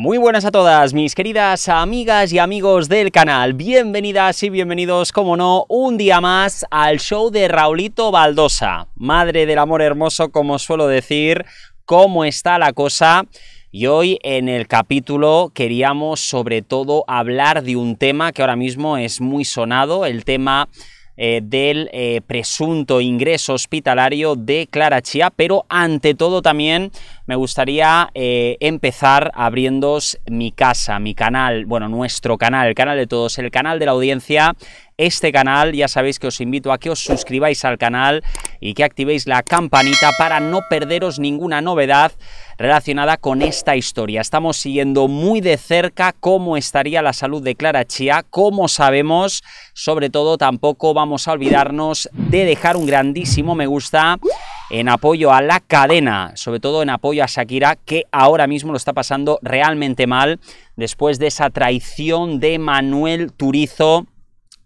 Muy buenas a todas mis queridas amigas y amigos del canal, bienvenidas y bienvenidos, como no, un día más al show de Raulito Baldosa, madre del amor hermoso, como suelo decir, cómo está la cosa. Y hoy en el capítulo queríamos sobre todo hablar de un tema que ahora mismo es muy sonado, el tema eh, del eh, presunto ingreso hospitalario de Clara Chía, pero ante todo también me gustaría eh, empezar abriendo mi casa, mi canal, bueno, nuestro canal, el canal de todos, el canal de la audiencia este canal. Ya sabéis que os invito a que os suscribáis al canal y que activéis la campanita para no perderos ninguna novedad relacionada con esta historia. Estamos siguiendo muy de cerca cómo estaría la salud de Clara Chía, Como sabemos, sobre todo tampoco vamos a olvidarnos de dejar un grandísimo me gusta en apoyo a la cadena, sobre todo en apoyo a Shakira, que ahora mismo lo está pasando realmente mal después de esa traición de Manuel Turizo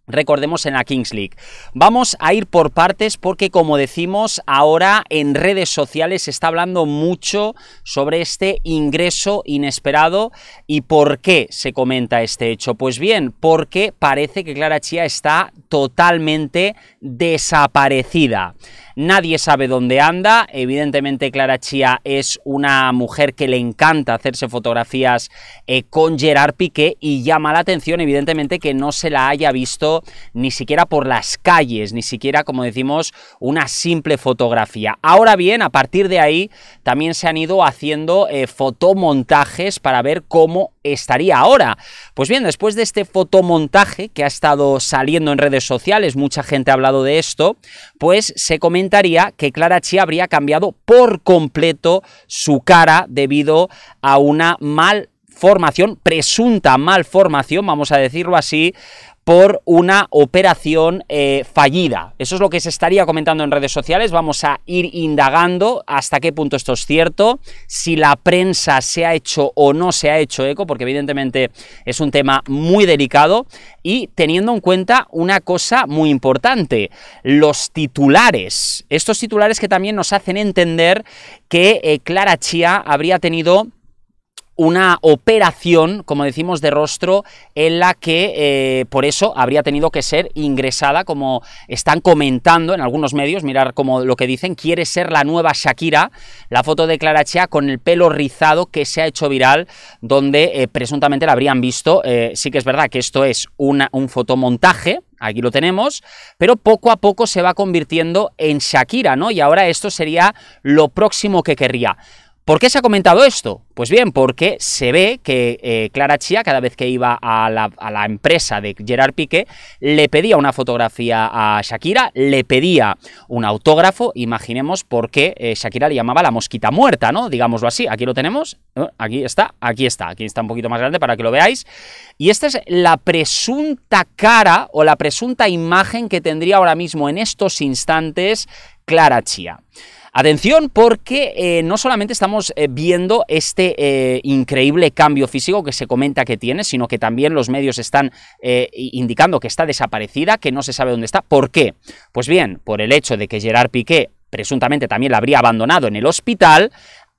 recordemos en la Kings League. Vamos a ir por partes porque como decimos ahora en redes sociales se está hablando mucho sobre este ingreso inesperado y por qué se comenta este hecho. Pues bien, porque parece que Clara Chía está totalmente desaparecida nadie sabe dónde anda. Evidentemente, Clara Chía es una mujer que le encanta hacerse fotografías eh, con Gerard Piqué y llama la atención, evidentemente, que no se la haya visto ni siquiera por las calles, ni siquiera, como decimos, una simple fotografía. Ahora bien, a partir de ahí, también se han ido haciendo eh, fotomontajes para ver cómo estaría ahora. Pues bien, después de este fotomontaje que ha estado saliendo en redes sociales, mucha gente ha hablado de esto, pues se comentaría que Clara Chi habría cambiado por completo su cara debido a una malformación, presunta malformación, vamos a decirlo así, por una operación eh, fallida. Eso es lo que se estaría comentando en redes sociales. Vamos a ir indagando hasta qué punto esto es cierto, si la prensa se ha hecho o no se ha hecho eco, porque evidentemente es un tema muy delicado, y teniendo en cuenta una cosa muy importante, los titulares. Estos titulares que también nos hacen entender que eh, Clara Chía habría tenido una operación, como decimos, de rostro en la que eh, por eso habría tenido que ser ingresada, como están comentando en algunos medios, mirar como lo que dicen, quiere ser la nueva Shakira, la foto de Clara con el pelo rizado que se ha hecho viral, donde eh, presuntamente la habrían visto. Eh, sí que es verdad que esto es un fotomontaje, aquí lo tenemos, pero poco a poco se va convirtiendo en Shakira, ¿no? Y ahora esto sería lo próximo que querría. ¿Por qué se ha comentado esto? Pues bien, porque se ve que eh, Clara Chía, cada vez que iba a la, empresa de Gerard Piqué, le pedía una fotografía a Shakira, le pedía un autógrafo, imaginemos por qué eh, Shakira le llamaba la mosquita muerta, ¿no? Digámoslo así, aquí lo tenemos, aquí está, aquí está, aquí está un poquito más grande para que lo veáis. Y esta es la presunta cara o la presunta imagen que tendría ahora mismo en estos instantes Clara Chía. Atención porque eh, no solamente estamos eh, viendo este eh, increíble cambio físico que se comenta que tiene, sino que también los medios están indicando que está desaparecida, que no se sabe dónde está. ¿Por qué? Pues bien, por el hecho de que Gerard Piqué presuntamente también la habría abandonado en el hospital,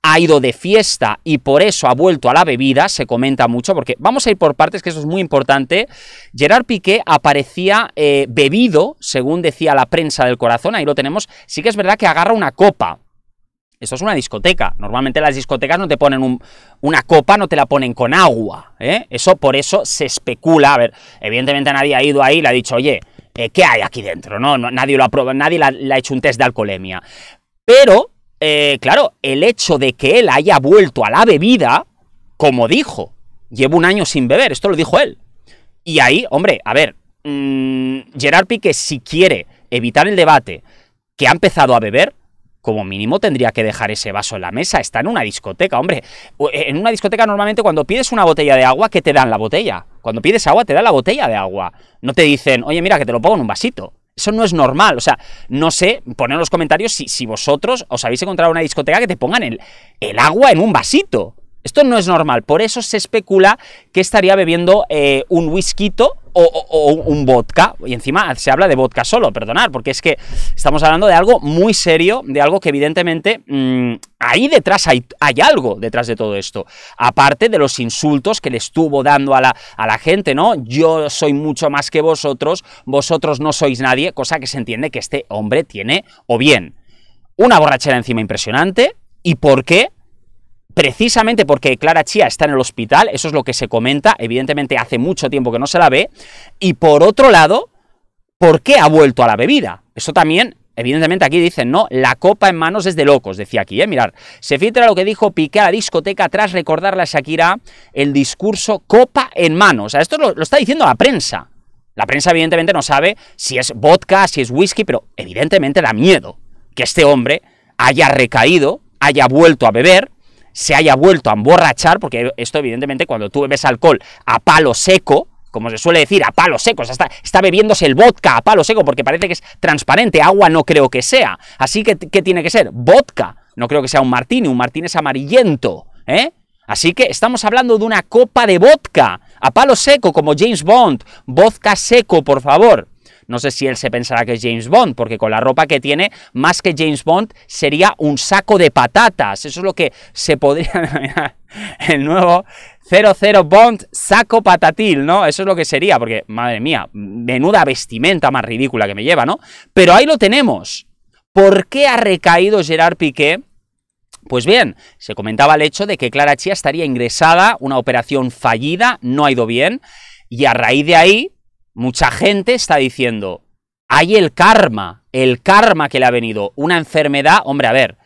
ha ido de fiesta y por eso ha vuelto a la bebida, se comenta mucho, porque vamos a ir por partes, que eso es muy importante. Gerard Piqué aparecía eh, bebido, según decía la prensa del corazón, ahí lo tenemos, sí que es verdad que agarra una copa. eso es una discoteca. Normalmente las discotecas no te ponen una copa, no te la ponen con agua. ¿eh? Eso por eso se especula. A ver, evidentemente nadie ha ido ahí y le ha dicho, oye, eh, ¿qué hay aquí dentro? No, nadie lo ha probado, nadie le ha hecho un test de alcoholemia. Pero eh, claro, el hecho de que él haya vuelto a la bebida, como dijo, llevo un año sin beber, esto lo dijo él. Y ahí, hombre, a ver, mm, Gerard Pique, si quiere evitar el debate que ha empezado a beber, como mínimo tendría que dejar ese vaso en la mesa. Está en una discoteca, hombre. Eh, en una discoteca normalmente cuando pides una botella de agua, que te dan la botella? Cuando pides agua, te dan la botella de agua. No te dicen, oye, mira, que te lo pongo en un vasito. Eso no es normal. O sea, no sé, poner en los comentarios si, si, vosotros os habéis encontrado una discoteca que te pongan el, el agua en un vasito. Esto no es normal. Por eso se especula que estaría bebiendo eh, un whisky o, un vodka, y encima se habla de vodka solo, perdonar, porque es que estamos hablando de algo muy serio, de algo que evidentemente mm, ahí detrás hay, algo detrás de todo esto, aparte de los insultos que le estuvo dando a la, a la gente, ¿no? Yo soy mucho más que vosotros, vosotros no sois nadie, cosa que se entiende que este hombre tiene, o bien, una borrachera encima impresionante, y por qué precisamente porque Clara Chía está en el hospital, eso es lo que se comenta, evidentemente hace mucho tiempo que no se la ve, y por otro lado, ¿por qué ha vuelto a la bebida? Eso también Evidentemente aquí dicen, no, la copa en manos es de locos, decía aquí, ¿eh? Mirar, se filtra lo que dijo Piqué a la discoteca tras recordarle a Shakira el discurso copa en manos. O esto lo está diciendo la prensa. La prensa evidentemente no sabe si es vodka, si es whisky, pero evidentemente da miedo que este hombre haya recaído, haya vuelto a beber se haya vuelto a emborrachar, porque esto evidentemente cuando tú bebes alcohol a palo seco, como se suele decir, a palo seco, está, bebiéndose el vodka a palo seco porque parece que es transparente, agua no creo que sea, así que ¿qué tiene que ser? Vodka, no creo que sea un martini, un martini es amarillento, ¿eh? Así que estamos hablando de una copa de vodka, a palo seco, como James Bond, vodka seco, por favor. No sé si él se pensará que es James Bond, porque con la ropa que tiene, más que James Bond, sería un saco de patatas. Eso es lo que se podría el nuevo 00 Bond saco patatil, ¿no? Eso es lo que sería, porque, madre mía, menuda vestimenta más ridícula que me lleva, ¿no? Pero ahí lo tenemos. ¿Por qué ha recaído Gerard Piqué pues bien, se comentaba el hecho de que Clara Chía estaría ingresada, una operación fallida, no ha ido bien, y a raíz de ahí, mucha gente está diciendo, hay el karma, el karma que le ha venido, una enfermedad, hombre, a ver,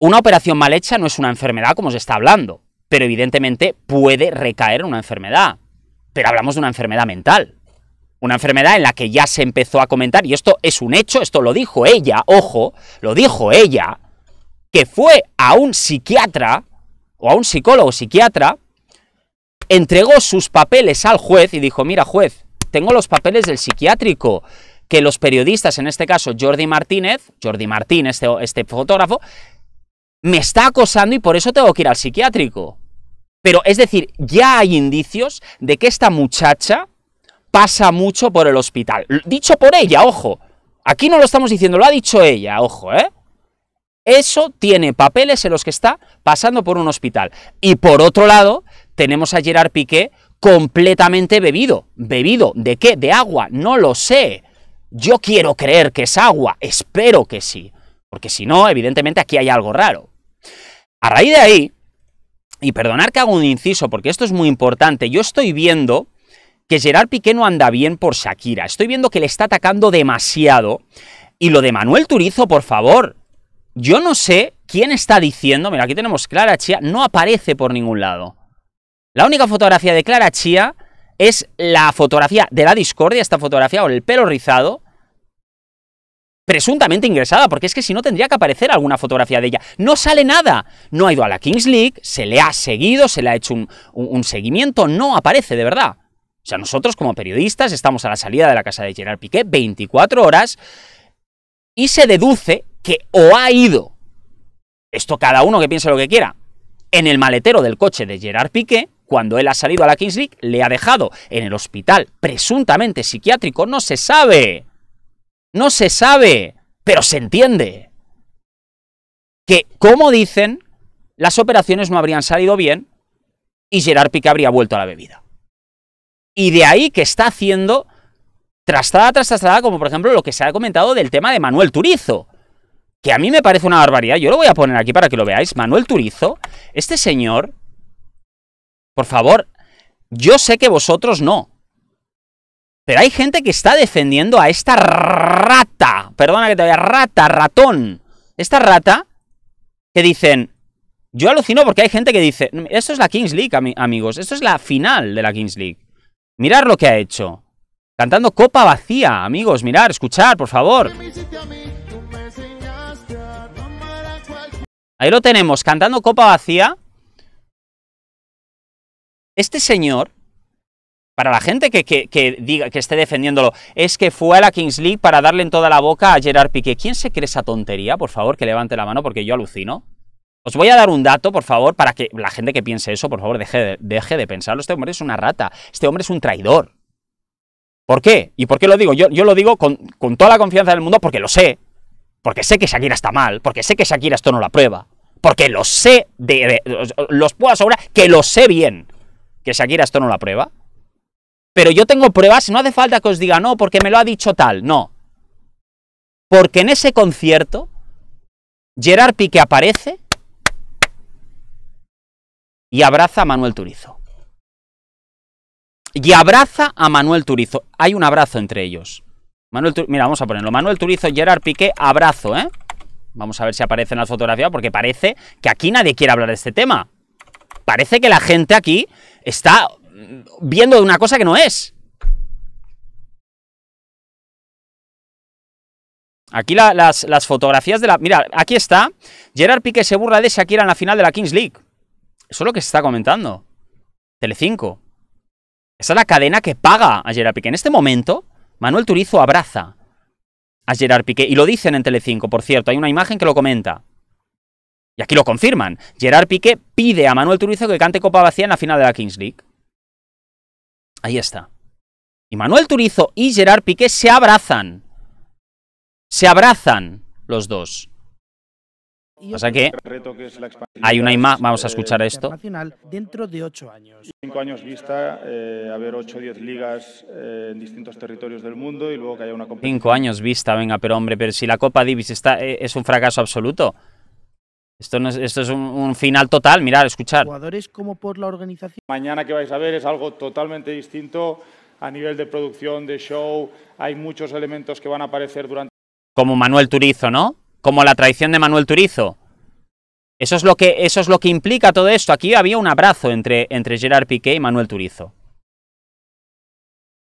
una operación mal hecha no es una enfermedad como se está hablando, pero evidentemente puede recaer en una enfermedad, pero hablamos de una enfermedad mental. Una enfermedad en la que ya se empezó a comentar, y esto es un hecho, esto lo dijo ella, ojo, lo dijo ella, que fue a un psiquiatra o a un psicólogo psiquiatra, entregó sus papeles al juez y dijo, mira juez, tengo los papeles del psiquiátrico que los periodistas, en este caso Jordi Martínez, Jordi Martínez, este, este fotógrafo, me está acosando y por eso tengo que ir al psiquiátrico. Pero es decir, ya hay indicios de que esta muchacha pasa mucho por el hospital. Dicho por ella, ojo. Aquí no lo estamos diciendo, lo ha dicho ella, ojo, ¿eh? Eso tiene papeles en los que está pasando por un hospital. Y por otro lado, tenemos a Gerard Piqué completamente bebido. ¿Bebido? ¿De qué? ¿De agua? No lo sé. Yo quiero creer que es agua, espero que sí, porque si no, evidentemente aquí hay algo raro. A raíz de ahí, y perdonar que hago un inciso, porque esto es muy importante, yo estoy viendo que Gerard Piqué no anda bien por Shakira, estoy viendo que le está atacando demasiado, y lo de Manuel Turizo, por favor, yo no sé quién está diciendo, mira, aquí tenemos Clara Chía, no aparece por ningún lado. La única fotografía de Clara Chía es la fotografía de la discordia, esta fotografía con el pelo rizado, presuntamente ingresada, porque es que si no tendría que aparecer alguna fotografía de ella. No sale nada. No ha ido a la Kings League, se le ha seguido, se le ha hecho un, un seguimiento, no aparece de verdad. O sea, nosotros como periodistas estamos a la salida de la casa de Gerard Piqué 24 horas y se deduce que o ha ido, esto cada uno que piense lo que quiera, en el maletero del coche de Gerard Piqué, cuando él ha salido a la Kings League, le ha dejado en el hospital presuntamente psiquiátrico. No se sabe. No se sabe. Pero se entiende. Que, como dicen, las operaciones no habrían salido bien y Gerard Piqué habría vuelto a la bebida. Y de ahí que está haciendo trastada tras trastada, como por ejemplo lo que se ha comentado del tema de Manuel Turizo, que a mí me parece una barbaridad. Yo lo voy a poner aquí para que lo veáis. Manuel Turizo, este señor por favor, yo sé que vosotros no. Pero hay gente que está defendiendo a esta rata. Perdona que te vea, rata, ratón. Esta rata que dicen, yo alucino porque hay gente que dice, esto es la Kings League, amigos, esto es la final de la Kings League. Mirar lo que ha hecho. Cantando copa vacía, amigos, mirar, escuchar, por favor. Ahí lo tenemos, cantando copa vacía. Este señor, para la gente que, diga, que esté defendiéndolo, es que fue a la Kings League para darle en toda la boca a Gerard Piqué. ¿Quién se cree esa tontería? Por favor, que levante la mano porque yo alucino. Os voy a dar un dato, por favor, para que la gente que piense eso, por favor, deje de, deje pensarlo. Este hombre es una rata, este hombre es un traidor. ¿Por qué? ¿Y por qué lo digo? Yo, lo digo con, toda la confianza del mundo porque lo sé. Porque sé que Shakira está mal, porque sé que Shakira esto no la prueba. Porque lo sé, de, los puedo asegurar que lo sé bien que Shakira esto no la prueba. Pero yo tengo pruebas, no hace falta que os diga no, porque me lo ha dicho tal, no. Porque en ese concierto, Gerard Piqué aparece y abraza a Manuel Turizo. Y abraza a Manuel Turizo. Hay un abrazo entre ellos. Manuel Mira, vamos a ponerlo. Manuel Turizo, Gerard Piqué, abrazo, ¿eh? Vamos a ver si aparece en las fotografías, porque parece que aquí nadie quiere hablar de este tema. Parece que la gente aquí está viendo una cosa que no es. Aquí las, fotografías de la... Mira, aquí está. Gerard Piqué se burla de Shakira en la final de la Kings League. Eso es lo que se está comentando. Telecinco. Esa es la cadena que paga a Gerard Piqué. En este momento, Manuel Turizo abraza a Gerard Piqué. Y lo dicen en Telecinco, por cierto. Hay una imagen que lo comenta. Y aquí lo confirman. Gerard Piqué pide a Manuel Turizo que cante Copa Vacía en la final de la Kings League. Ahí está. Y Manuel Turizo y Gerard Piqué se abrazan. Se abrazan los dos. O sea que hay una imagen, vamos a escuchar esto. Dentro de ocho años. Cinco años vista, eh, haber ocho o diez ligas eh, en distintos territorios del mundo y luego que haya una Cinco años vista, venga, pero hombre, pero si la Copa Divis está, eh, es un fracaso absoluto. Esto, no es, esto es un, final total, mirar, escuchar. Jugadores como por la organización. Mañana que vais a ver es algo totalmente distinto a nivel de producción, de show. Hay muchos elementos que van a aparecer durante. Como Manuel Turizo, ¿no? Como la traición de Manuel Turizo. Eso es lo que, eso es lo que implica todo esto. Aquí había un abrazo entre, entre Gerard Piqué y Manuel Turizo.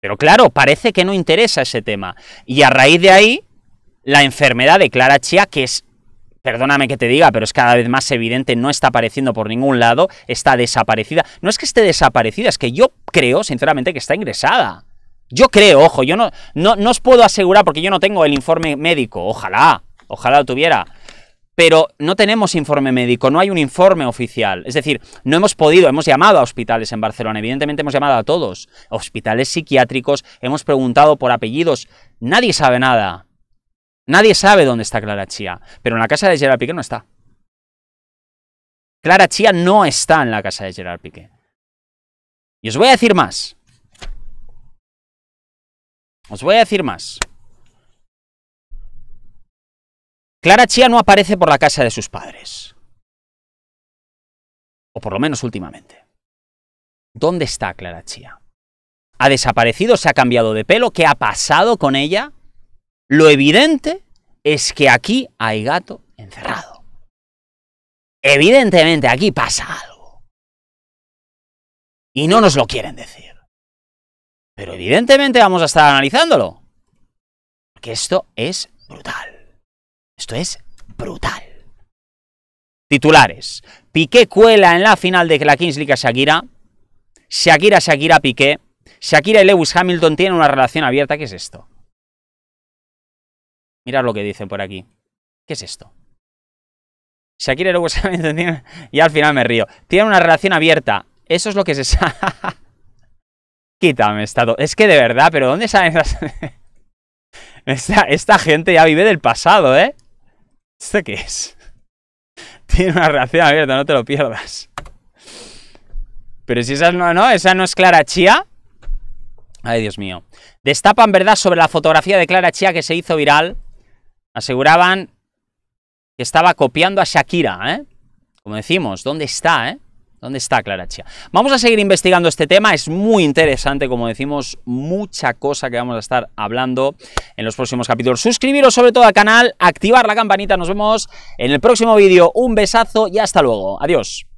Pero claro, parece que no interesa ese tema. Y a raíz de ahí, la enfermedad de Clara Chia, que es perdóname que te diga, pero es cada vez más evidente, no está apareciendo por ningún lado, está desaparecida. No es que esté desaparecida, es que yo creo, sinceramente, que está ingresada. Yo creo, ojo, yo no, no, no os puedo asegurar porque yo no tengo el informe médico, ojalá, ojalá lo tuviera. Pero no tenemos informe médico, no hay un informe oficial. Es decir, no hemos podido, hemos llamado a hospitales en Barcelona, evidentemente hemos llamado a todos, hospitales psiquiátricos, hemos preguntado por apellidos, nadie sabe nada. Nadie sabe dónde está Clara Chía, pero en la casa de Gerard Piqué no está. Clara Chía no está en la casa de Gerard Piqué. Y os voy a decir más. Os voy a decir más. Clara Chía no aparece por la casa de sus padres. O por lo menos últimamente. ¿Dónde está Clara Chía? ¿Ha desaparecido? ¿Se ha cambiado de pelo? ¿Qué ha pasado con ella? Lo evidente es que aquí hay gato encerrado. Evidentemente aquí pasa algo. Y no nos lo quieren decir. Pero evidentemente vamos a estar analizándolo. Porque esto es brutal. Esto es brutal. Titulares. Piqué cuela en la final de la Kings League a Shakira. Shakira, Shakira, Piqué. Shakira y Lewis Hamilton tienen una relación abierta. ¿Qué es esto? Mirad lo que dicen por aquí. ¿Qué es esto? Shakira y luego Y al final me río. Tiene una relación abierta. Eso es lo que se sabe. Quítame estado. Es que de verdad, pero ¿dónde sabes...? esta, gente ya vive del pasado, ¿eh? ¿Esto qué es? Tiene una relación abierta, no te lo pierdas. Pero si esa no, no, esa no es Clara Chía. Ay, Dios mío. Destapan verdad sobre la fotografía de Clara Chía que se hizo viral Aseguraban que estaba copiando a Shakira, ¿eh? Como decimos, ¿dónde está, eh? ¿Dónde está Clara Chia? Vamos a seguir investigando este tema, es muy interesante, como decimos, mucha cosa que vamos a estar hablando en los próximos capítulos. Suscribiros sobre todo al canal, activar la campanita, nos vemos en el próximo vídeo. Un besazo y hasta luego. Adiós.